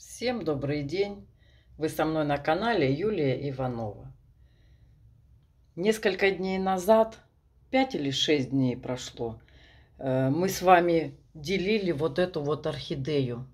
Всем добрый день! Вы со мной на канале Юлия Иванова. Несколько дней назад, пять или шесть дней прошло, э, мы с вами делили вот эту вот орхидею.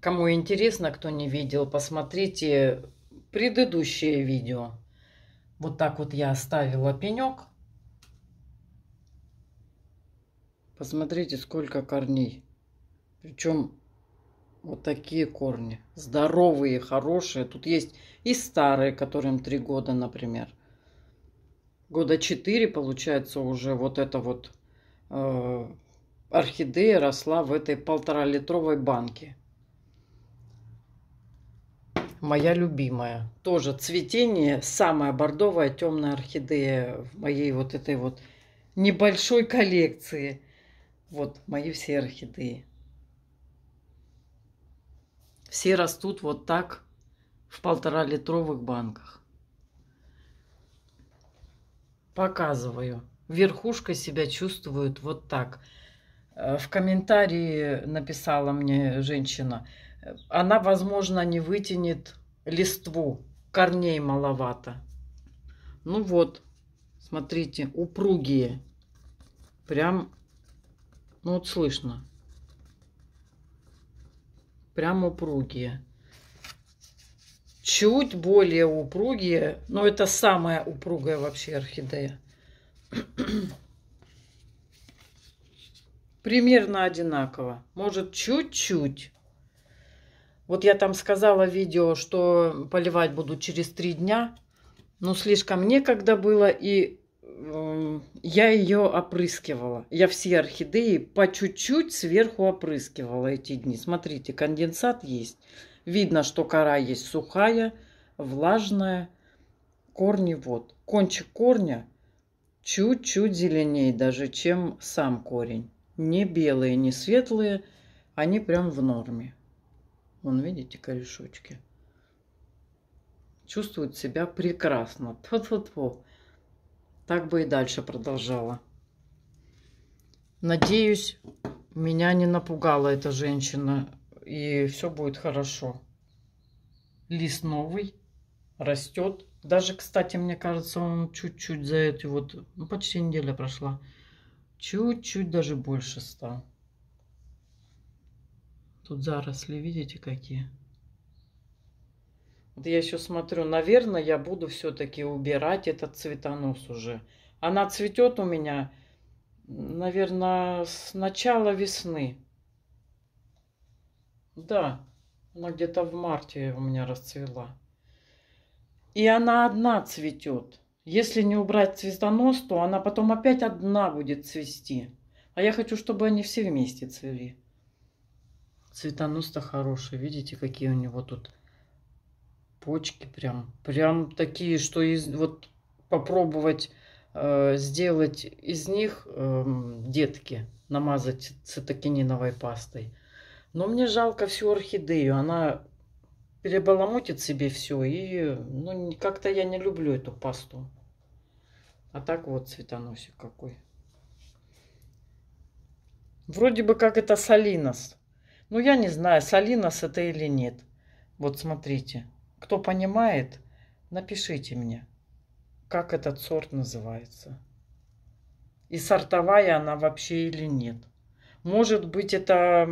Кому интересно, кто не видел, посмотрите предыдущее видео. Вот так вот я оставила пенек. Посмотрите, сколько корней. Причем вот такие корни. Здоровые, хорошие. Тут есть и старые, которым три года, например. Года четыре получается, уже вот эта вот э, орхидея росла в этой полтора-литровой банке. Моя любимая. Тоже цветение, самая бордовая темная орхидея в моей вот этой вот небольшой коллекции. Вот мои все орхидеи. Все растут вот так в полтора-литровых банках. Показываю. Верхушка себя чувствует вот так. Э, в комментарии написала мне женщина, э, она, возможно, не вытянет листву, корней маловато. Ну вот, смотрите, упругие. Прям, ну вот слышно прям упругие. Чуть более упругие, но это самая упругая вообще орхидея. Примерно одинаково, может чуть-чуть. Вот я там сказала в видео, что поливать буду через три дня. Но слишком некогда было и я ее опрыскивала. Я все орхидеи по чуть-чуть сверху опрыскивала эти дни. Смотрите, конденсат есть. Видно, что кора есть сухая, влажная. Корни вот. Кончик корня чуть-чуть зеленее даже, чем сам корень. Не белые, не светлые. Они прям в норме. Вон, видите, корешочки. Чувствуют себя прекрасно. Тьфу-тьфу-тьфу так бы и дальше продолжала. Надеюсь, меня не напугала эта женщина, и все будет хорошо. Лист новый, растет. Даже, кстати, мне кажется, он чуть-чуть за эту вот, ну, почти неделя прошла, чуть-чуть даже больше стал. Тут заросли, видите, какие? Вот я еще смотрю, наверное, я буду все-таки убирать этот цветонос уже. Она цветет у меня, наверное, с начала весны. Да, она где-то в марте у меня расцвела. И она одна цветет. Если не убрать цветонос, то она потом опять одна будет цвести. А я хочу, чтобы они все вместе цвели. Цветонос-то хороший. Видите, какие у него тут почки прям, прям такие, что из, вот попробовать э, сделать из них э, детки, намазать цитокининовой пастой. Но мне жалко всю орхидею, она перебаламутит себе все, и ну, как-то я не люблю эту пасту. А так вот цветоносик какой. Вроде бы как это солинос. Ну, я не знаю, солинос это или нет. Вот смотрите. Кто понимает, напишите мне, как этот сорт называется. И сортовая она вообще или нет. Может быть, это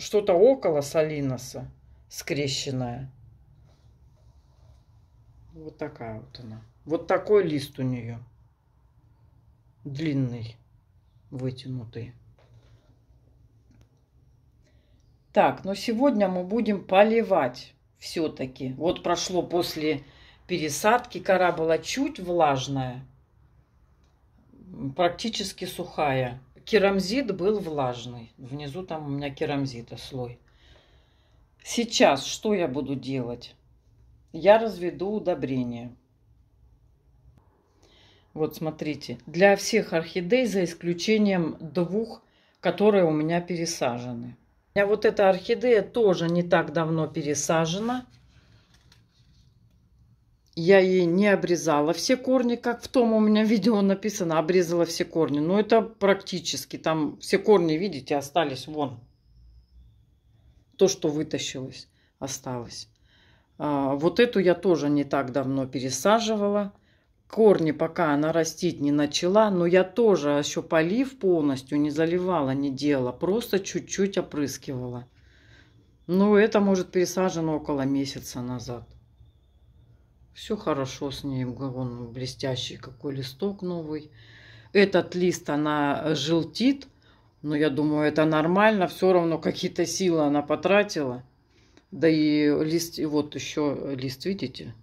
что-то около Салиноса скрещенное. Вот такая вот она. Вот такой лист у нее. Длинный, вытянутый. Так, но ну сегодня мы будем поливать все-таки. Вот прошло после пересадки, кора была чуть влажная, практически сухая. Керамзит был влажный. Внизу там у меня керамзита слой. Сейчас что я буду делать? Я разведу удобрение. Вот смотрите, для всех орхидей, за исключением двух, которые у меня пересажены. У а меня вот эта орхидея тоже не так давно пересажена. Я ей не обрезала все корни, как в том у меня видео написано, обрезала все корни. Но ну, это практически, там все корни, видите, остались вон. То, что вытащилось, осталось. А, вот эту я тоже не так давно пересаживала корни пока она растить не начала, но я тоже еще полив полностью не заливала, не делала, просто чуть-чуть опрыскивала. Но это может пересажено около месяца назад. Все хорошо с ней, он блестящий какой листок новый. Этот лист она желтит, но я думаю, это нормально, все равно какие-то силы она потратила. Да и лист, и вот еще лист, видите,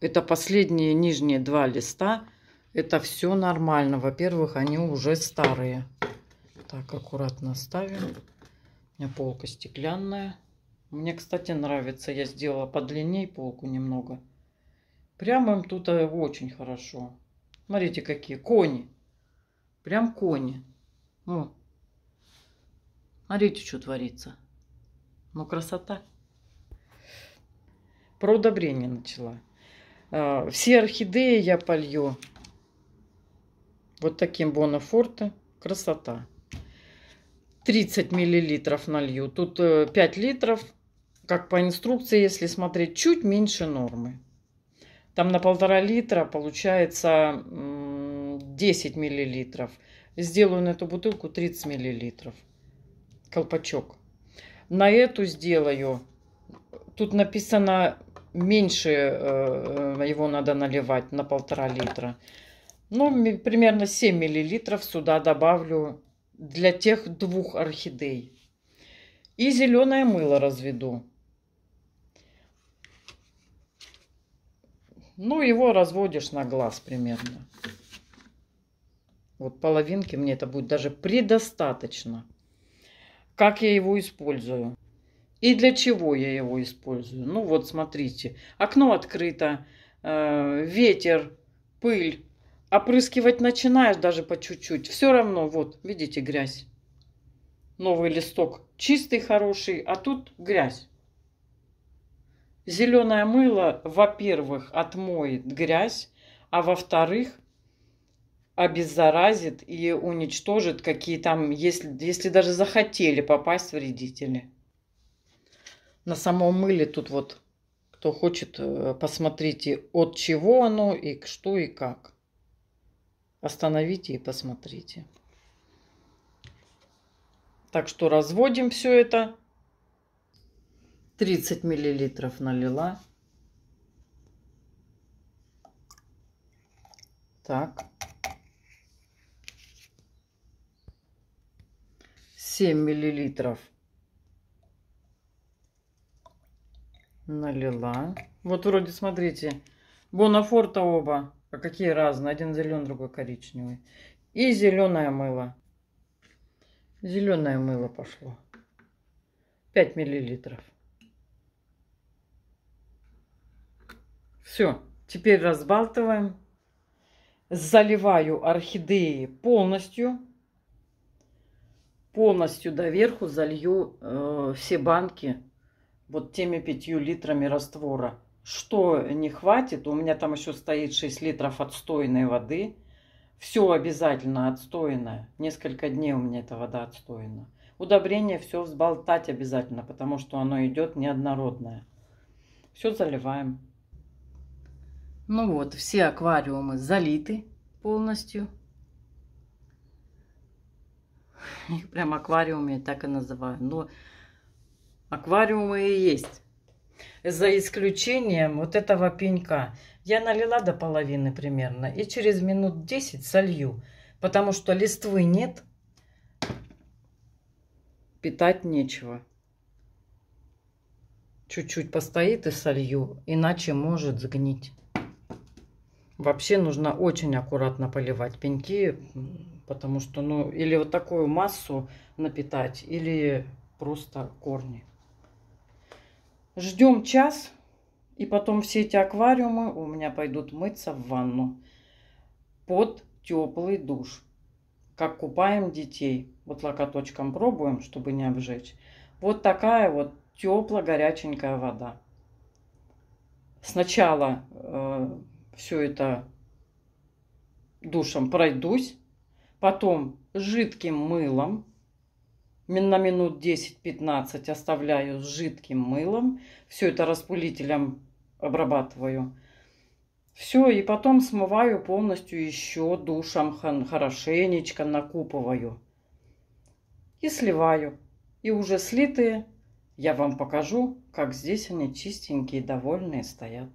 это последние нижние два листа. Это все нормально. Во-первых, они уже старые. Так, аккуратно ставим. У меня полка стеклянная. Мне, кстати, нравится. Я сделала подлиннее полку немного. Прямо им тут э, очень хорошо. Смотрите, какие кони. Прям кони. О. Смотрите, что творится. Ну, красота. Про удобрение начала. А, все орхидеи я полью вот таким Бонафорте. Красота. 30 миллилитров налью. Тут 5 э, литров, как по инструкции, если смотреть, чуть меньше нормы. Там на полтора литра получается 10 миллилитров. Сделаю на эту бутылку 30 миллилитров. Колпачок. На эту сделаю. Тут написано меньше э, его надо наливать на полтора литра. Ну, примерно 7 миллилитров сюда добавлю для тех двух орхидей. И зеленое мыло разведу. Ну, его разводишь на глаз примерно. Вот половинки мне это будет даже предостаточно. Как я его использую? И для чего я его использую? Ну вот смотрите, окно открыто, э, ветер, пыль. Опрыскивать начинаешь даже по чуть-чуть. Все равно, вот, видите, грязь. Новый листок чистый, хороший, а тут грязь. Зеленое мыло, во-первых, отмоет грязь, а во-вторых, обеззаразит и уничтожит какие там, если, если даже захотели попасть вредители на самом мыле тут вот, кто хочет, э, посмотрите, от чего оно и что и как. Остановите и посмотрите. Так что разводим все это. 30 миллилитров налила. Так. 7 миллилитров Налила. Вот вроде, смотрите, Бонафорта оба. А какие разные. Один зеленый, другой коричневый. И зеленое мыло. Зеленое мыло пошло. 5 миллилитров. Все. Теперь разбалтываем. Заливаю орхидеи полностью. Полностью доверху залью э, все банки вот теми пятью литрами раствора. Что не хватит, у меня там еще стоит 6 литров отстойной воды. Все обязательно отстойное. Несколько дней у меня эта вода отстойна. Удобрение все взболтать обязательно, потому что оно идет неоднородное. Все заливаем. Ну вот, все аквариумы залиты полностью. Их прям аквариумы я так и называю. Но Аквариумы и есть. За исключением вот этого пенька. Я налила до половины примерно и через минут 10 солью, потому что листвы нет, питать нечего. Чуть-чуть постоит и солью, иначе может сгнить. Вообще нужно очень аккуратно поливать пеньки, потому что, ну, или вот такую массу напитать, или просто корни. Ждем час, и потом все эти аквариумы у меня пойдут мыться в ванну под теплый душ. Как купаем детей. Вот локоточком пробуем, чтобы не обжечь. Вот такая вот тепло-горяченькая вода. Сначала э, все это душем пройдусь, потом жидким мылом на минут 10-15 оставляю с жидким мылом. Все это распылителем обрабатываю. Все, и потом смываю полностью еще душем хорошенечко, накупываю. И сливаю. И уже слитые я вам покажу, как здесь они чистенькие, довольные стоят.